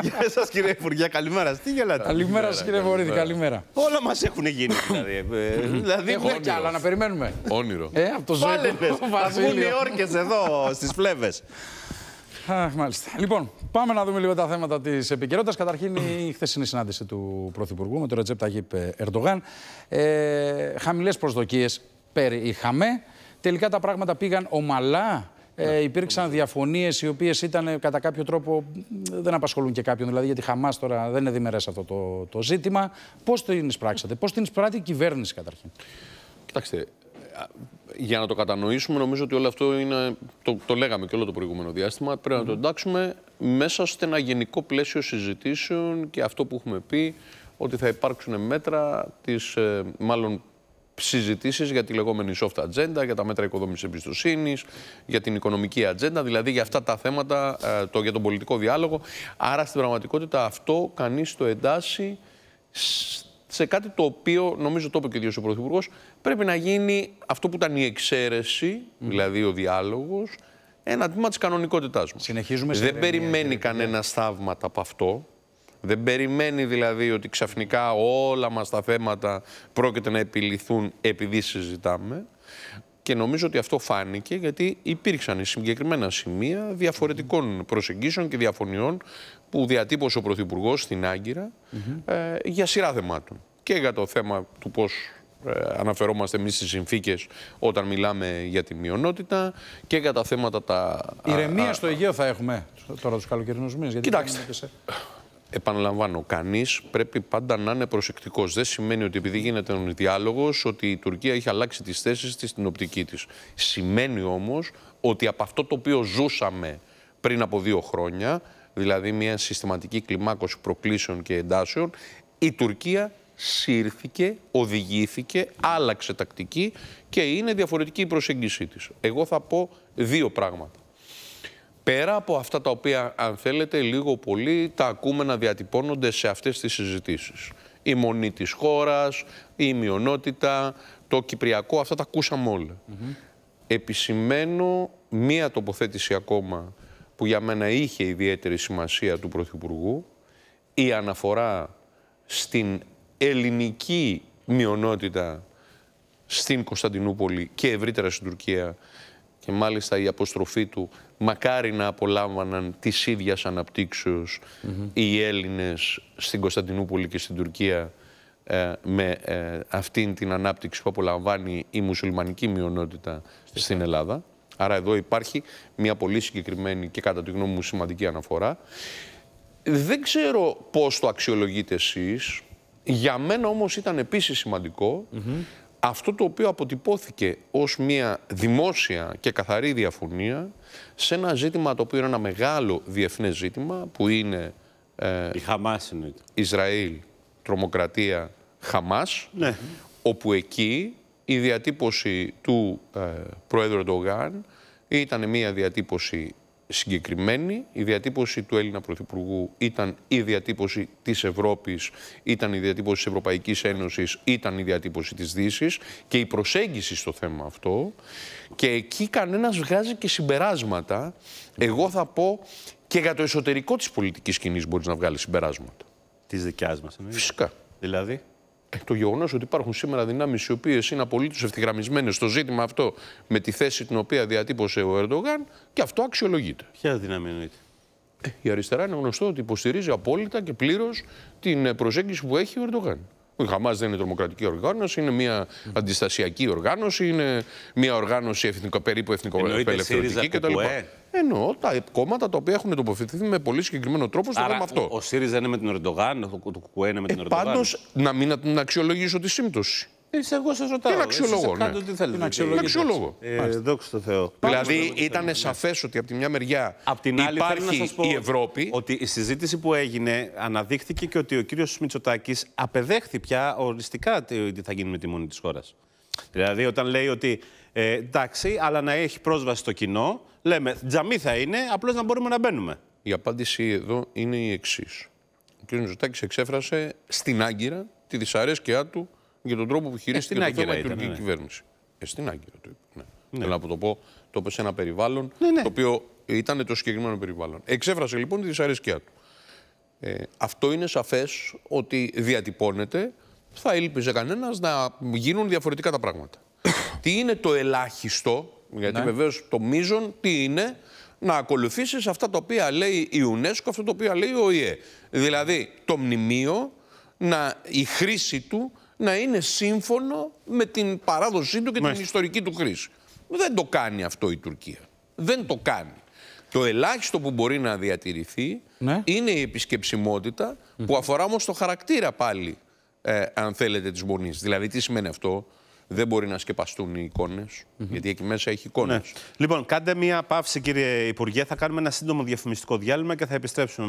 Γεια σας κύριε Υπουργέ, καλημέρα. Τι γελάτε. Καλημέρα σας κύριε Βορύδη, καλημέρα. Όλα μας έχουν γίνει δηλαδή. Ε, δηλαδή Έχουμε κι άλλα να περιμένουμε. Όνειρο. Ε, από το Θα του οι Νιόρκε εδώ στις φλέβε. μάλιστα. Λοιπόν, πάμε να δούμε λίγο τα θέματα της επικαιρότητας. Καταρχήν, η χθεσινή συνάντηση του Πρωθυπουργού με τον Ρετζέπ Ταγίπ Ερντογάν. Ε, Χαμηλές προσδοκίες περί Τελικά τα πράγματα πήγαν ομαλά ε, ναι. υπήρξαν διαφωνίες οι οποίες ήταν ε, κατά κάποιο τρόπο ε, δεν απασχολούν και κάποιον. Δηλαδή, γιατί Χαμάς τώρα δεν είναι διμερές αυτό το, το ζήτημα. Πώς την εισπράξατε, πώς την εισπράττει η κυβέρνηση καταρχήν. Κοιτάξτε, για να το κατανοήσουμε, νομίζω ότι όλο αυτό είναι. Το, το λέγαμε και όλο το προηγούμενο διάστημα. Πρέπει να το εντάξουμε μέσα σε ένα γενικό πλαίσιο συζητήσεων και αυτό που έχουμε πει ότι θα υπάρξουν μέτρα της, ε, μάλλον συζητήσεις για τη λεγόμενη soft agenda, για τα μέτρα οικοδόμησης εμπιστοσύνης, για την οικονομική ατζέντα, δηλαδή για αυτά τα θέματα, ε, το, για τον πολιτικό διάλογο. Άρα στην πραγματικότητα αυτό κανείς το εντάσσει σε κάτι το οποίο, νομίζω το είπε και ο, ο Πρωθυπουργός, πρέπει να γίνει αυτό που ήταν η εξαίρεση, δηλαδή ο διάλογος, ένα τμήμα της κανονικότητάς μας. Δεν περιμένει κανένας θαύματα από αυτό. Δεν περιμένει δηλαδή ότι ξαφνικά όλα μας τα θέματα πρόκειται να επιληθούν επειδή συζητάμε. Και νομίζω ότι αυτό φάνηκε γιατί υπήρξαν συγκεκριμένα σημεία διαφορετικών προσεγγίσεων και διαφωνιών που διατύπωσε ο Πρωθυπουργός στην Άγκυρα mm -hmm. ε, για σειρά θεμάτων. Και για το θέμα του πώς ε, αναφερόμαστε εμείς στις συνθήκες όταν μιλάμε για τη μειονότητα και για τα θέματα τα... Ηρεμία στο Αιγαίο θα έχουμε τώρα τους καλοκαιρινούς μήνες. Κοιτάξτε, επαναλαμβάνω, κανείς πρέπει πάντα να είναι προσεκτικός. Δεν σημαίνει ότι επειδή γίνεται ο διάλογος, ότι η Τουρκία έχει αλλάξει τις θέσεις της στην οπτική της. Σημαίνει όμως ότι από αυτό το οποίο ζούσαμε πριν από δύο χρόνια, δηλαδή μια συστηματική κλιμάκωση προκλήσεων και εντάσεων, η Τουρκία σύρθηκε, οδηγήθηκε, άλλαξε τακτική και είναι διαφορετική η προσέγγιση της. Εγώ θα πω δύο πράγματα πέρα από αυτά τα οποία, αν θέλετε, λίγο πολύ τα ακούμε να διατυπώνονται σε αυτές τις συζητήσεις. Η μονή της χώρας, η μειονότητα, το κυπριακό, αυτά τα ακούσαμε όλα. Mm Επισημαίνω μία τοποθέτηση ακόμα που για μένα είχε ιδιαίτερη σημασία του Πρωθυπουργού, η αναφορά στην ελληνική μειονότητα στην Κωνσταντινούπολη και ευρύτερα στην Τουρκία και μάλιστα η αποστροφή του μακάρι να απολάμβαναν της ίδιας αναπτυξεω οι Έλληνες στην Κωνσταντινούπολη και στην Τουρκία ε, με ε, αυτήν την ανάπτυξη που απολαμβάνει η μουσουλμανική μειονότητα στην Ελλάδα. Άρα εδώ υπάρχει μια πολύ συγκεκριμένη και κατά τη γνώμη μου σημαντική αναφορά. Δεν ξέρω πώς το αξιολογείτε εσείς. Για μένα όμως ήταν επίσης σημαντικό αυτό το οποίο αποτυπώθηκε ως μια δημόσια και καθαρή διαφωνία σε ένα ζήτημα το οποίο είναι ένα μεγάλο διεθνές ζήτημα που είναι ε, η Χαμάς Ισραήλ, τρομοκρατία, Χαμάς ναι. όπου εκεί η διατύπωση του ε, Πρόεδρου Ντογάν ήταν μια διατύπωση συγκεκριμένη. Η διατύπωση του Έλληνα Πρωθυπουργού ήταν η διατύπωση της Ευρώπης, ήταν η διατύπωση της Ευρωπαϊκής Ένωσης, ήταν η διατύπωση της Δύσης και η προσέγγιση στο θέμα αυτό. Και εκεί κανένας βγάζει και συμπεράσματα. Εγώ θα πω και για το εσωτερικό της πολιτικής κοινής μπορείς να βγάλεις συμπεράσματα. Της δικιάς μας. Φυσικά. Δηλαδή. Ε, το γεγονός ότι υπάρχουν σήμερα δυνάμεις οι οποίες είναι απολύτως ευθυγραμμισμένες στο ζήτημα αυτό με τη θέση την οποία διατύπωσε ο Ερντογάν και αυτό αξιολογείται. Ποια δύναμη εννοείται. Ε, η αριστερά είναι γνωστό ότι υποστηρίζει απόλυτα και πλήρως την ε, προσέγγιση που έχει ο Ερντογάν. Η Χαμάς δεν είναι τρομοκρατική οργάνωση, είναι μια αντιστασιακή οργάνωση, είναι μια οργάνωση εθνικο, περίπου εθνικοπελευθερωτική κτλ. Εννοώ τα κόμματα τα οποία έχουν τοποθετηθεί με πολύ συγκεκριμένο τρόπο στο θέμα αυτό. Ο ΣΥΡΙΖΑ είναι με την Ερντογάν, ο Κουκουέ είναι με ε, την Ερντογάν. Πάντως, να μην την αξιολογήσω τη σύμπτωση. Είσαι εγώ σα ρωτάω. Είναι Τι να αξιολογώ. Ναι. Ε, δόξα τω Θεώ. Δηλαδή ήταν σαφές ότι από τη μια μεριά απ την άλλη, υπάρχει να πω η Ευρώπη. Ότι η συζήτηση που έγινε αναδείχθηκε και ότι ο κύριος Μητσοτάκης απεδέχθη πια οριστικά τι θα γίνει με τη μόνη της χώρας. Δηλαδή, όταν λέει ότι ε, εντάξει, αλλά να έχει πρόσβαση στο κοινό, λέμε τζαμί θα είναι, απλώς να μπορούμε να μπαίνουμε. Η απάντηση εδώ είναι η εξής. Ο κ. Ζωτάκη εξέφρασε στην Άγκυρα τη δυσαρέσκειά του για τον τρόπο που χειρίστηκε ε, το η ναι. κυβέρνηση. Ε, στην Άγκυρα το είπε. Ναι. ναι. Θέλω να το πω. Το είπε σε ένα περιβάλλον ναι, ναι. το οποίο ήταν το συγκεκριμένο περιβάλλον. Εξέφρασε λοιπόν τη δυσαρέσκειά του. Ε, αυτό είναι σαφές ότι διατυπώνεται θα ήλπιζε κανένας να γίνουν διαφορετικά τα πράγματα. τι είναι το ελάχιστο, γιατί ναι. βεβαίως το μείζον, τι είναι να ακολουθήσεις αυτά τα οποία λέει η UNESCO, αυτό τα οποία λέει ο ΙΕ. Δηλαδή το μνημείο, να, η χρήση του να είναι σύμφωνο με την παράδοσή του και την ιστορική του χρήση. Δεν το κάνει αυτό η Τουρκία. Δεν το κάνει. Το ελάχιστο που μπορεί να διατηρηθεί ναι. είναι η επισκεψιμότητα που αφορά όμως το χαρακτήρα πάλι ε, αν θέλετε, τη μονή. Δηλαδή, τι σημαίνει αυτό. Δεν μπορεί να σκεπαστούν οι εικόνες, γιατί εκεί μέσα έχει εικόνες. Ναι. Λοιπόν, κάντε μία παύση, κύριε Υπουργέ. Θα κάνουμε ένα σύντομο διαφημιστικό διάλειμμα και θα επιστρέψουμε.